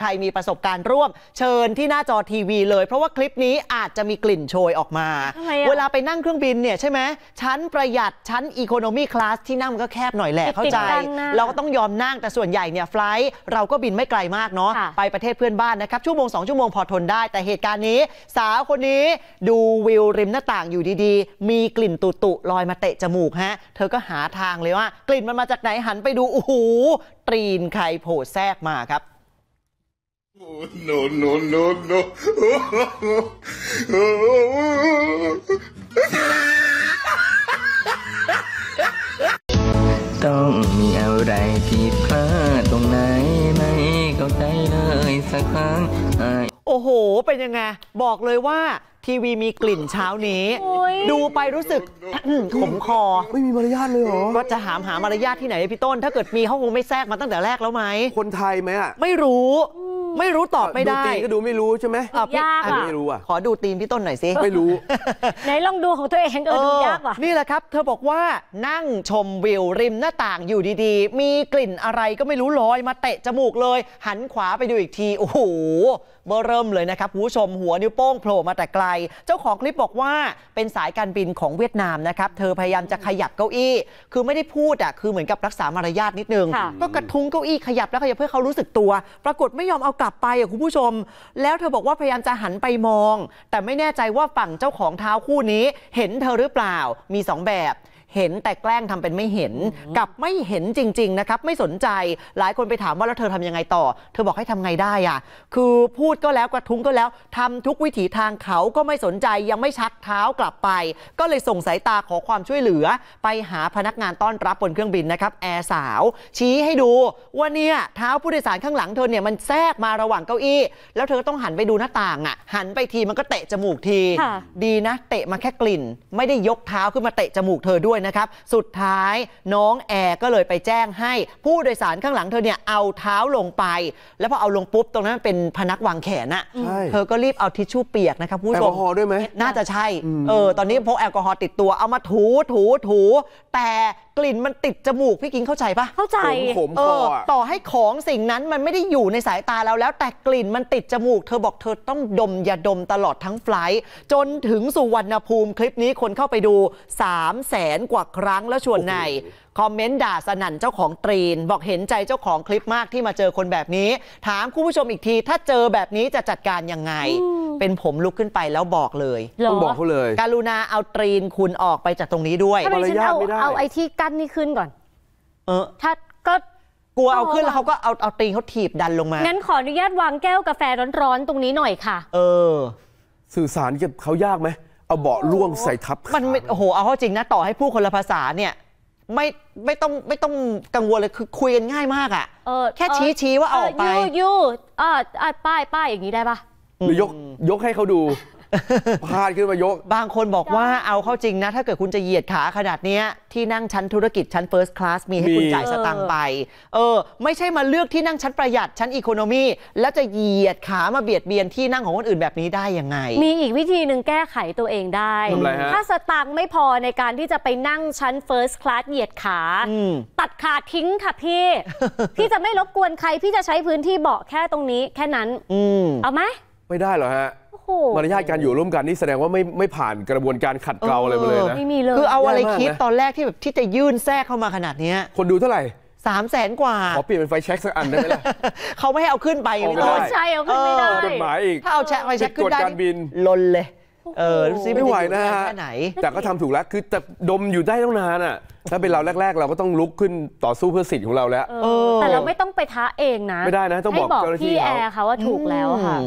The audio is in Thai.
ใครมีประสบการณ์ร่วม เชิญที่หน้าจอทีวีเลย เพราะว่าคลิปนี้อาจจะมีกลิ่นโชยออกมา เวลาไปนั่งเครื่องบินเนี่ยใช่ไหมชั้นประหยัด ชั้นอีโคโนมีคลาสที่นั่งก็แคบหน่อยแหละเข้าใจ เราก็ต้องยอมนั่งแต่ส่วนใหญ่เนี่ยไฟล์เราก็บินไม่ไกลมากเนาะไปประเทศเพื่อนบ้านนะครับ ชั่วโมง 2 ชั่วโมงพอทนได้ แต่เหตุการณ์นี้ สาวคนนี้ ดูวิวริมหน้าต่างอยู่ดีๆ มีกลิ่นตุตุลอยมาเตะจมูกฮะเธอก็หาทางเลยว่า กลิ่นมันมาจากไหนหันไปดูโอ้โหตรีนใครโผล่แทรกมาครับ no no no no ต้องมีอะไรผิดพลาดตรงไหนไม่ได้ใจเลยสักครั้ง โอ้โห เป็นยังไง บอกเลยว่าทีวีมีกลิ่นเช้านี้ ดูไปรู้สึกขมคอ ไม่มีมารยาทเลยเหรอก็จะหามหามารยาทที่ไหนพี่ต้น ถ้าเกิดมีเขาคงไม่แทรกมาตั้งแต่แรกแล้วไหม คนไทยไหมอ่ะไม่รู้ไม่รู้ตอบไม่ได้ดูตีนก็ดูไม่รู้ใช่ไหมตอบยากอ่ะไม่รู้อ่ะขอดูตีนพี่ต้นหน่อยสิไม่รู้ไหนลองดูของตัวเองเออดูยากว่ะ นี่แหละครับ เธอบอกว่านั่งชมวิวริมหน้าต่างอยู่ดีๆ มีกลิ่นอะไรก็ไม่รู้ลอยมาเตะจมูกเลย หันขวาไปดูอีกที โอ้โหเบอร์เริ่มเลยนะครับผู้ชมหัวนิ้วโป้งโผล่มาแต่ไกล เจ้าของคลิปบอกว่าเป็นสายการบินของเวียดนามนะครับเธอพยายามจะขยับเก้าอี้ คือไม่ได้พูดอ่ะ คือเหมือนกับรักษามารยาทนิดนึงก็กระทุ้งเก้าอี้ขยับแล้วขยับเพื่อเขารู้สึกตัว ปรากฏไม่ยอมเอากลับไปอ่ะ คุณผู้ชม แล้วเธอบอกว่าพยายามจะหันไปมอง แต่ไม่แน่ใจว่าฝั่งเจ้าของเท้าคู่นี้เห็นเธอหรือเปล่ามี 2 แบบเห็น แต่แกล้งทำเป็นไม่เห็นกับไม่เห็นจริง ๆ นะครับ ไม่สนใจหลายคนไปถามว่าแล้วเธอทำยังไงต่อ เธอบอกให้ทำไงได้อ่ะคือพูดก็แล้วกระทุ้งก็แล้วทำทุกวิถีทางเขาก็ไม่สนใจยังไม่ชักเท้ากลับไป ก็เลยส่งสายตาขอความช่วยเหลือ ไปหาพนักงานต้อนรับบนเครื่องบินนะครับ แอร์สาว ชี้ให้ดูว่าเนี่ยเท้าผู้โดยสารข้างหลังเธอเนี่ยมันแทรกมาระหว่างเก้าอี้ แล้วเธอต้องหันไปดูหน้าต่างอ่ะหันไปทีมันก็เตะจมูกที ดีนะ เตะมาแค่กลิ่น ไม่ได้ยกเท้าขึ้นมาเตะจมูกเธอด้วยนะครับ สุดท้ายน้องแอร์ก็เลยไปแจ้งให้ ผู้โดยสารข้างหลังเธอเนี่ยเอาเท้าลงไป แล้วพอเอาลงปุ๊บตรงนั้นมันเป็นพนักวางแขนอะเธอก็รีบเอาทิชชู่เปียกนะครับ ผู้ชม แอลกอฮอล์ด้วยไหมน่าจะใช่ เออ ตอนนี้พกแอลกอฮอล์ติดตัว เอามาถู ถู ถู แต่ลิ่นมันติดจมูกพี่กิงเข้าใจปะ เข้าใจผมเออ ต่อให้ของสิ่งนั้นมันไม่ได้อยู่ในสายตาเราแล้วแต่กลิ่นมันติดจมูกเธอบอกเธอต้องดมยาดมตลอดทั้งไฟล์จนถึงสุวรรณภูมิคลิปนี้คนเข้าไปดู3 0 0แสนกว่าครั้งแล้วชวนในคอมเมนต์ด่าสนั่นเจ้าของตรีนบอกเห็นใจเจ้าของคลิปมากที่มาเจอคนแบบนี้ ถามคุณผู้ชมอีกที ถ้าเจอแบบนี้จะจัดการยังไง เป็นผมลุกขึ้นไปแล้วบอกเลยต้องบอกเขาเลยการุณาเอาตรีนคุณออกไปจากตรงนี้ด้วยถาาไม่ฉันเอาไอ้ที่กั้นนี่ขึ้นก่อน เออถ้าก็กลัวเอาขึ้นแล้วเขาก็เอาเอาตีนเขาถีบดันลงมางั้นขออนุญาตวางแก้วกาแฟร้อนๆตรงนี้หน่อยค่ะ เออ สื่อสารกับเขายากไหมเอาเบาะล่วงใส่ทับ มันโอ้โหเอาข้อจริงนะต่อให้ผู้คนละภาษาเนี่ยไม่ไม่ต้องไม่ต้องกังวลเลยคือคุยกันง่ายมากอ่ะแค่ชี้ชี้ว่าออกไปยูยูอ่าป้ายป้ายอย่างนี้ได้ปะหรือยกยกให้เขาดูพาดขึ้นมายก บางคนบอกว่าเอาเข้าจริงนะ ถ้าเกิดคุณจะเหยียดขาขนาดเนี้ยที่นั่งชั้นธุรกิจชั้นเฟิร์สคลาสมีให้คุณจ่ายสตางค์ไปเออไม่ใช่มาเลือกที่นั่งชั้นประหยัดชั้นอีโคโนมี แล้วจะเหยียดขามาเบียดเบียนที่นั่งของคนอื่นแบบนี้ได้ยังไง มีอีกวิธีหนึ่งแก้ไขตัวเองได้ ถ้าสตางค์ไม่พอในการที่จะไปนั่งชั้นเฟิร์สคลาสเหยียดขาตัดขาทิ้งค่ะพี่พี่จะไม่รบกวนใครพี่จะใช้พื้นที่เบาะแค่ตรงนี้แค่นั้นอเอาไหมไม่ได้หรอฮะมารยาทการอยู่ร่วมกันนี่แสดงว่าไม่ไม่ผ่านกระบวนการขัดเกลาอะไรมาเลยนะไม่มีเลยคือเอาอะไรคิดตอนแรกที่แบบที่จะยื่นแทรกเข้ามาขนาดนี้คนดูเท่าไหร่สามแสนกว่าขอเปลี่ยนเป็นไฟแช็กสักอันได้ไหมล่ะเขาไม่ให้เอาขึ้นไปไม่ได้ใช่เอาขึ้นไม่ได้กฎหมายอีกถ้าเอาแช็กไฟแช็กขึ้นได้การบินลนเลย เออไม่ไหวนะฮะแต่ก็ทำถูกแล้วคือแต่ดมอยู่ได้ต้องนานอ่ะถ้าเป็นเราแรก ๆเราก็ต้องลุกขึ้นต่อสู้เพื่อสิทธิ์ของเราแล้วแต่เราไม่ต้องไปท้าเองนะไม่ได้นะต้องบอกเจ้าหน้าที่แอร์เขาว่าถูกแล้วค่ะ